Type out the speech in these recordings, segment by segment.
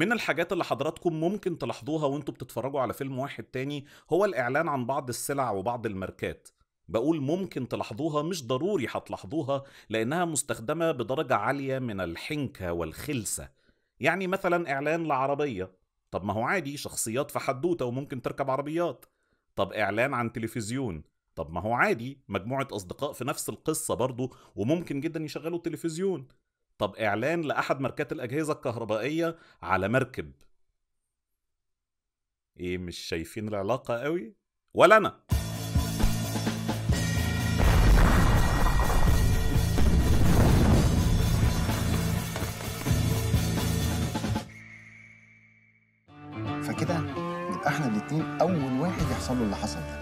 من الحاجات اللي حضراتكم ممكن تلاحظوها وانتوا بتتفرجوا على فيلم واحد تاني هو الاعلان عن بعض السلع وبعض الماركات بقول ممكن تلاحظوها مش ضروري هتلاحظوها لانها مستخدمه بدرجه عاليه من الحنكه والخلسه يعني مثلا اعلان لعربيه طب ما هو عادي شخصيات في حدوته وممكن تركب عربيات طب اعلان عن تلفزيون طب ما هو عادي مجموعه اصدقاء في نفس القصه برضه وممكن جدا يشغلوا التلفزيون طب اعلان لاحد ماركات الاجهزه الكهربائيه على مركب ايه مش شايفين العلاقه قوي ولا انا فكده يبقى احنا الاتنين اول واحد يحصل له اللي حصل ده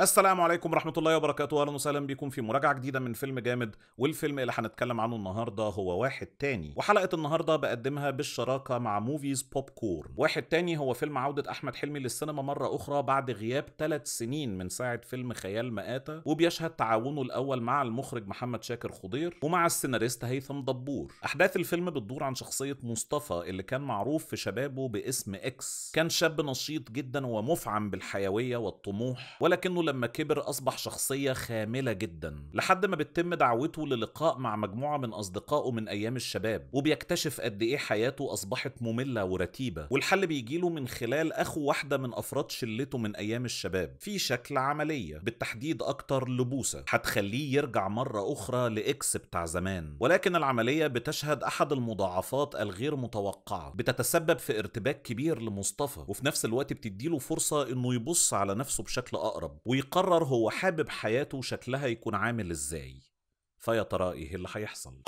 السلام عليكم ورحمة الله وبركاته أهلا وسهلا بكم في مراجعة جديدة من فيلم جامد والفيلم اللي هنتكلم عنه النهاردة هو واحد تاني وحلقة النهاردة بقدمها بالشراكة مع موفيز بوب كورن واحد تاني هو فيلم عودة أحمد حلمي للسينما مرة أخرى بعد غياب ثلاث سنين من ساعة فيلم خيال مآتة وبيشهد تعاونه الأول مع المخرج محمد شاكر خضير ومع السيناريست هيثم دبور أحداث الفيلم بتدور عن شخصية مصطفى اللي كان معروف في شبابه باسم إكس كان شاب نشيط جدا ومفعم بالحيوية والطموح ولكنه لما كبر أصبح شخصية خاملة جدا لحد ما بتتم دعوته للقاء مع مجموعة من أصدقائه من أيام الشباب وبيكتشف قد إيه حياته أصبحت مملة ورتيبة والحل بيجيله من خلال أخو واحدة من أفراد شلته من أيام الشباب في شكل عملية بالتحديد أكتر لبوسة هتخليه يرجع مرة أخرى لإكس بتاع زمان ولكن العملية بتشهد أحد المضاعفات الغير متوقعة بتتسبب في ارتباك كبير لمصطفى وفي نفس الوقت بتديله فرصة إنه يبص على نفسه بشكل أقرب ويقرر هو حابب حياته شكلها يكون عامل ازاي فيا ترى ايه اللي هيحصل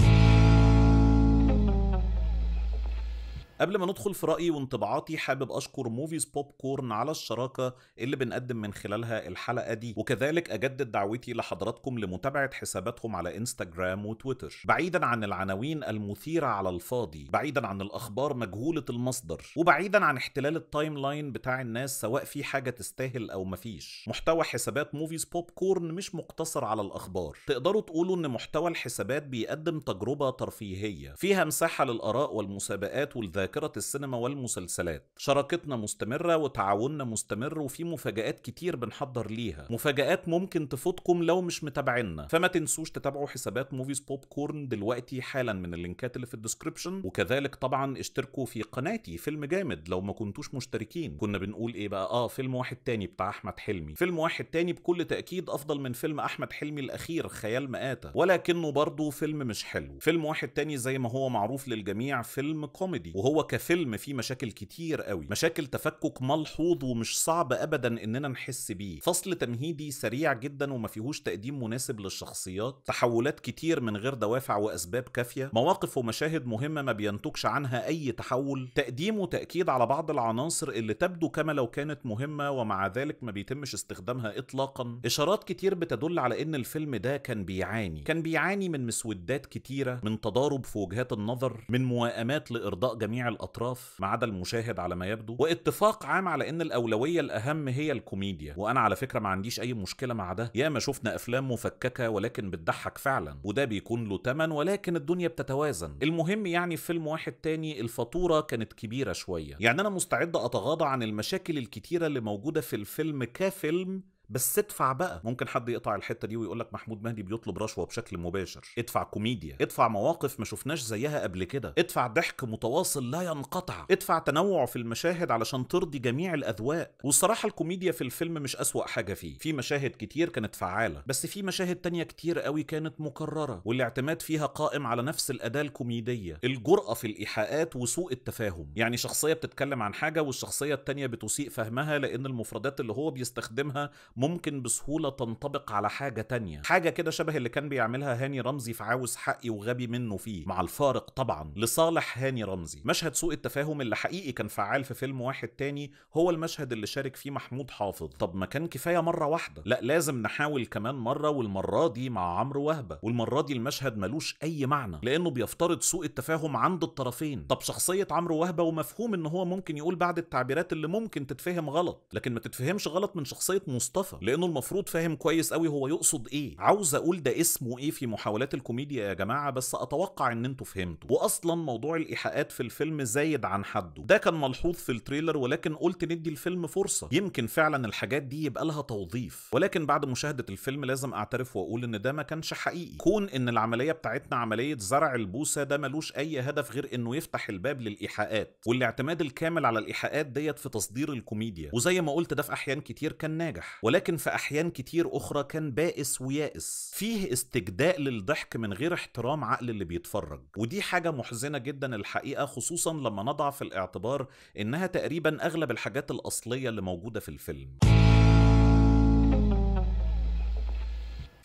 قبل ما ندخل في رأيي وانطباعاتي حابب أشكر موفيز بوب كورن على الشراكة اللي بنقدم من خلالها الحلقة دي وكذلك أجدد دعوتي لحضراتكم لمتابعة حساباتهم على انستجرام وتويتر بعيدا عن العناوين المثيرة على الفاضي بعيدا عن الأخبار مجهولة المصدر وبعيدا عن احتلال التايم لاين بتاع الناس سواء في حاجة تستاهل أو مفيش محتوى حسابات موفيز بوب كورن مش مقتصر على الأخبار تقدروا تقولوا إن محتوى الحسابات بيقدم تجربة ترفيهية فيها مساحة للآراء والمسابقات والذاكرة ذاكرة السينما والمسلسلات شراكتنا مستمرة وتعاوننا مستمر وفي مفاجآت كتير بنحضر ليها مفاجآت ممكن تفوتكم لو مش متابعينا فما تنسوش تتابعوا حسابات موفيز بوب كورن دلوقتي حالا من اللينكات اللي في الديسكريبشن وكذلك طبعا اشتركوا في قناتي فيلم جامد لو ما كنتوش مشتركين كنا بنقول ايه بقى اه فيلم واحد تاني بتاع احمد حلمي فيلم واحد تاني بكل تأكيد افضل من فيلم احمد حلمي الاخير خيال مآتة ولكنه برضه فيلم مش حلو فيلم واحد تاني زي ما هو معروف للجميع فيلم كوميدي وهو هو كفيلم فيه مشاكل كتير قوي مشاكل تفكك ملحوظ ومش صعب ابدا اننا نحس بيه فصل تمهيدي سريع جدا وما فيهوش تقديم مناسب للشخصيات تحولات كتير من غير دوافع واسباب كافيه مواقف ومشاهد مهمه ما بينتجش عنها اي تحول تقديم وتاكيد على بعض العناصر اللي تبدو كما لو كانت مهمه ومع ذلك ما بيتمش استخدامها اطلاقا اشارات كتير بتدل على ان الفيلم ده كان بيعاني كان بيعاني من مسودات كتيره من تضارب في وجهات النظر من موائمات لارضاء جميع جميع الأطراف ما عدا المشاهد على ما يبدو واتفاق عام على أن الأولوية الأهم هي الكوميديا وأنا على فكرة ما عنديش أي مشكلة مع ده ياما شفنا أفلام مفككة ولكن بتضحك فعلا وده بيكون له تمن ولكن الدنيا بتتوازن المهم يعني في فيلم واحد تاني الفاتورة كانت كبيرة شوية يعني أنا مستعد أتغاضى عن المشاكل الكتيرة اللي موجودة في الفيلم كفيلم بس ادفع بقى ممكن حد يقطع الحته دي ويقول لك محمود مهدي بيطلب رشوه بشكل مباشر ادفع كوميديا ادفع مواقف ما شفناش زيها قبل كده ادفع ضحك متواصل لا ينقطع ادفع تنوع في المشاهد علشان ترضي جميع الاذواق والصراحه الكوميديا في الفيلم مش اسوا حاجه فيه في مشاهد كتير كانت فعاله بس في مشاهد تانية كتير قوي كانت مكرره والاعتماد فيها قائم على نفس الاداه الكوميديه الجرأه في الايحاءات وسوء التفاهم يعني شخصيه بتتكلم عن حاجه والشخصيه التانية بتسيء فهمها لان المفردات اللي هو بيستخدمها ممكن بسهولة تنطبق على حاجة تانية حاجة كده شبه اللي كان بيعملها هاني رمزي في عاوز حقي وغبي منه فيه مع الفارق طبعا لصالح هاني رمزي مشهد سوء التفاهم اللي حقيقي كان فعال في فيلم واحد تاني هو المشهد اللي شارك فيه محمود حافظ طب ما كان كفاية مرة واحدة لا لازم نحاول كمان مرة والمرة دي مع عمرو وهبة والمرة دي المشهد ملوش أي معنى لأنه بيفترض سوء التفاهم عند الطرفين طب شخصية عمرو وهبة ومفهوم إن هو ممكن يقول بعد التعبيرات اللي ممكن تتفهم غلط لكن ما تتفهمش غلط من شخصية مصطفى مصطفى لانه المفروض فاهم كويس قوي هو يقصد ايه عاوز اقول ده اسمه ايه في محاولات الكوميديا يا جماعه بس اتوقع ان انتوا فهمتوا واصلا موضوع الايحاءات في الفيلم زايد عن حده ده كان ملحوظ في التريلر ولكن قلت ندي الفيلم فرصه يمكن فعلا الحاجات دي يبقى لها توظيف ولكن بعد مشاهده الفيلم لازم اعترف واقول ان ده ما كانش حقيقي كون ان العمليه بتاعتنا عمليه زرع البوسه ده ملوش اي هدف غير انه يفتح الباب للايحاءات والاعتماد الكامل على الايحاءات ديت في تصدير الكوميديا وزي ما قلت ده في احيان كتير كان ناجح ولكن ولكن في أحيان كتير أخرى كان بائس ويائس فيه استجداء للضحك من غير احترام عقل اللي بيتفرج ودي حاجة محزنة جدا الحقيقة خصوصا لما نضع في الاعتبار إنها تقريبا أغلب الحاجات الأصلية اللي موجودة في الفيلم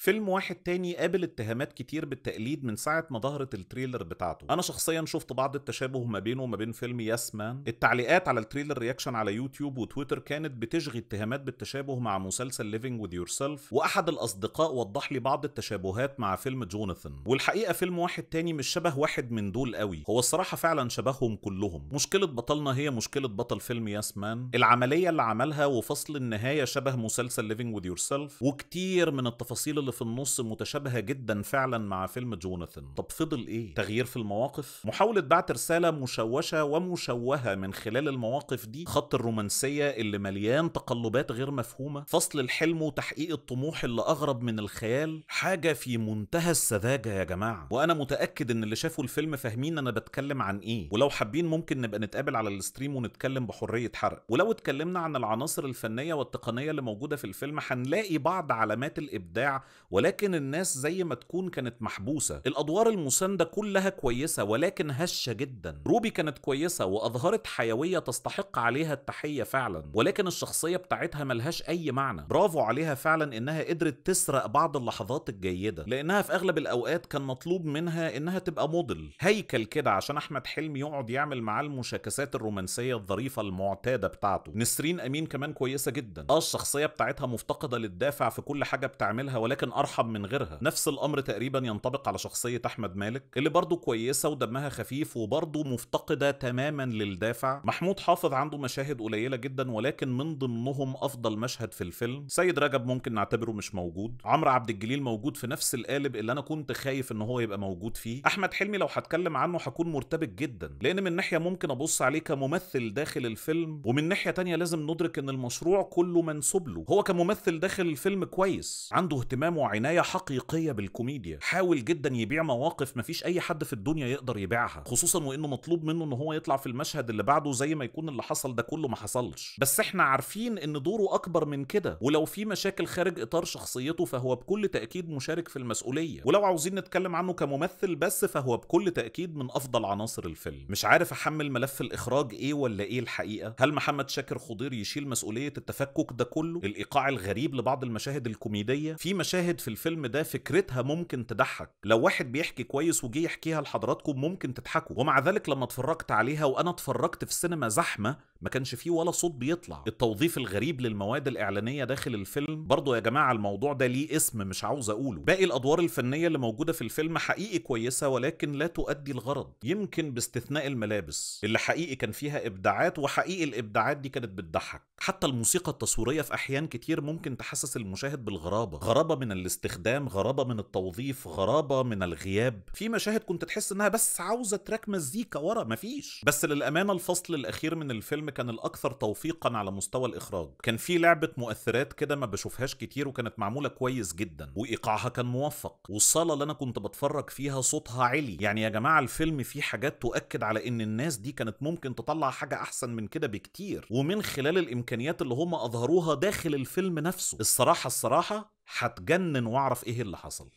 فيلم واحد تاني قابل اتهامات كتير بالتقليد من ساعة ما ظهرت التريلر بتاعته أنا شخصيا شفت بعض التشابه ما بينه وما بين فيلم ياس مان التعليقات على التريلر رياكشن على يوتيوب وتويتر كانت بتشغي اتهامات بالتشابه مع مسلسل ليفينج وذ يور سيلف وأحد الأصدقاء وضح لي بعض التشابهات مع فيلم جوناثان والحقيقة فيلم واحد تاني مش شبه واحد من دول قوي هو الصراحة فعلا شبههم كلهم مشكلة بطلنا هي مشكلة بطل فيلم ياس مان العملية اللي عملها وفصل النهاية شبه مسلسل ليفينج وذ يور سيلف وكتير من التفاصيل اللي في النص متشابهه جدا فعلا مع فيلم جوناثان طب فضل ايه تغيير في المواقف محاوله بعت رساله مشوشه ومشوهه من خلال المواقف دي خط الرومانسيه اللي مليان تقلبات غير مفهومه فصل الحلم وتحقيق الطموح اللي اغرب من الخيال حاجه في منتهى السذاجه يا جماعه وانا متاكد ان اللي شافوا الفيلم فاهمين انا بتكلم عن ايه ولو حابين ممكن نبقى نتقابل على الستريم ونتكلم بحريه حرق ولو اتكلمنا عن العناصر الفنيه والتقنيه اللي موجوده في الفيلم هنلاقي بعض علامات الابداع ولكن الناس زي ما تكون كانت محبوسة الأدوار المساندة كلها كويسة ولكن هشة جدا روبي كانت كويسة وأظهرت حيوية تستحق عليها التحية فعلا ولكن الشخصية بتاعتها ملهاش أي معنى برافو عليها فعلا إنها قدرت تسرق بعض اللحظات الجيدة لأنها في أغلب الأوقات كان مطلوب منها إنها تبقى موديل هيكل كده عشان أحمد حلمي يقعد يعمل معاه المشاكسات الرومانسية الظريفة المعتادة بتاعته نسرين أمين كمان كويسة جدا اه الشخصية بتاعتها مفتقدة للدافع في كل حاجة بتعملها ولكن ولكن ارحم من غيرها نفس الامر تقريبا ينطبق على شخصيه احمد مالك اللي برضه كويسه ودمها خفيف وبرضه مفتقده تماما للدافع محمود حافظ عنده مشاهد قليله جدا ولكن من ضمنهم افضل مشهد في الفيلم سيد رجب ممكن نعتبره مش موجود عمرو عبد الجليل موجود في نفس القالب اللي انا كنت خايف ان هو يبقى موجود فيه احمد حلمي لو هتكلم عنه هكون مرتبك جدا لان من ناحيه ممكن ابص عليه كممثل داخل الفيلم ومن ناحيه تانية لازم ندرك ان المشروع كله منسوب له هو كممثل داخل الفيلم كويس عنده اهتمام اهتمام وعنايه حقيقيه بالكوميديا حاول جدا يبيع مواقف مفيش اي حد في الدنيا يقدر يبيعها خصوصا وانه مطلوب منه ان هو يطلع في المشهد اللي بعده زي ما يكون اللي حصل ده كله ما حصلش بس احنا عارفين ان دوره اكبر من كده ولو في مشاكل خارج اطار شخصيته فهو بكل تاكيد مشارك في المسؤوليه ولو عاوزين نتكلم عنه كممثل بس فهو بكل تاكيد من افضل عناصر الفيلم مش عارف احمل ملف الاخراج ايه ولا ايه الحقيقه هل محمد شاكر خضير يشيل مسؤوليه التفكك ده كله الايقاع الغريب لبعض المشاهد الكوميديه في مشاهد المشاهد في الفيلم ده فكرتها ممكن تضحك لو واحد بيحكي كويس وجي يحكيها لحضراتكم ممكن تضحكوا ومع ذلك لما اتفرجت عليها وانا اتفرجت في السينما زحمه ما كانش فيه ولا صوت بيطلع التوظيف الغريب للمواد الاعلانيه داخل الفيلم برضه يا جماعه الموضوع ده ليه اسم مش عاوز اقوله باقي الادوار الفنيه اللي موجوده في الفيلم حقيقي كويسه ولكن لا تؤدي الغرض يمكن باستثناء الملابس اللي حقيقي كان فيها ابداعات وحقيقي الابداعات دي كانت بتضحك حتى الموسيقى التصويريه في احيان كتير ممكن تحسس المشاهد بالغرابه غرابه من الاستخدام غرابه من التوظيف غرابه من الغياب في مشاهد كنت تحس انها بس عاوزه تراك مزيكا ورا مفيش بس للامانه الفصل الاخير من الفيلم كان الاكثر توفيقا على مستوى الاخراج كان في لعبه مؤثرات كده ما بشوفهاش كتير وكانت معموله كويس جدا وايقاعها كان موفق والصاله اللي انا كنت بتفرج فيها صوتها عالي يعني يا جماعه الفيلم فيه حاجات تؤكد على ان الناس دي كانت ممكن تطلع حاجه احسن من كده بكتير ومن خلال الامكانيات اللي هم اظهروها داخل الفيلم نفسه الصراحه الصراحه هتجنن واعرف ايه اللي حصل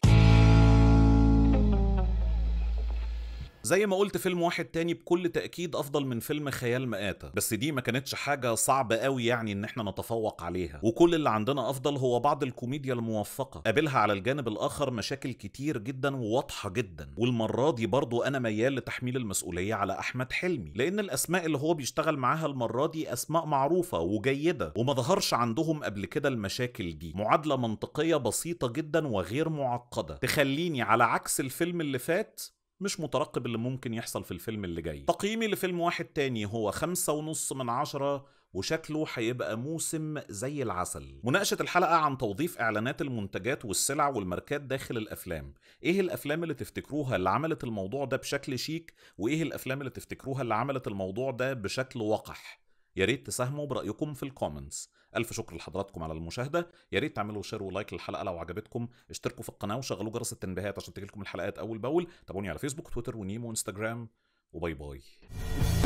زي ما قلت فيلم واحد تاني بكل تأكيد أفضل من فيلم خيال مآتة بس دي ما كانتش حاجة صعبة قوي يعني إن احنا نتفوق عليها وكل اللي عندنا أفضل هو بعض الكوميديا الموفقة قابلها على الجانب الآخر مشاكل كتير جدا وواضحة جدا والمرة دي برضو أنا ميال لتحميل المسؤولية على أحمد حلمي لأن الأسماء اللي هو بيشتغل معاها المرة دي أسماء معروفة وجيدة وما ظهرش عندهم قبل كده المشاكل دي معادلة منطقية بسيطة جدا وغير معقدة تخليني على عكس الفيلم اللي فات مش مترقب اللي ممكن يحصل في الفيلم اللي جاي تقييمي لفيلم واحد تاني هو خمسة ونص من عشرة وشكله هيبقى موسم زي العسل مناقشة الحلقة عن توظيف إعلانات المنتجات والسلع والماركات داخل الأفلام إيه الأفلام اللي تفتكروها اللي عملت الموضوع ده بشكل شيك وإيه الأفلام اللي تفتكروها اللي عملت الموضوع ده بشكل وقح يا ريت تساهموا برايكم في الكومنتس الف شكر لحضراتكم على المشاهده يا ريت تعملوا شير ولايك للحلقه لو عجبتكم اشتركوا في القناه وشغلوا جرس التنبيهات عشان تجيلكم الحلقات اول باول تابعوني على فيسبوك تويتر ونيمو انستجرام وباي باي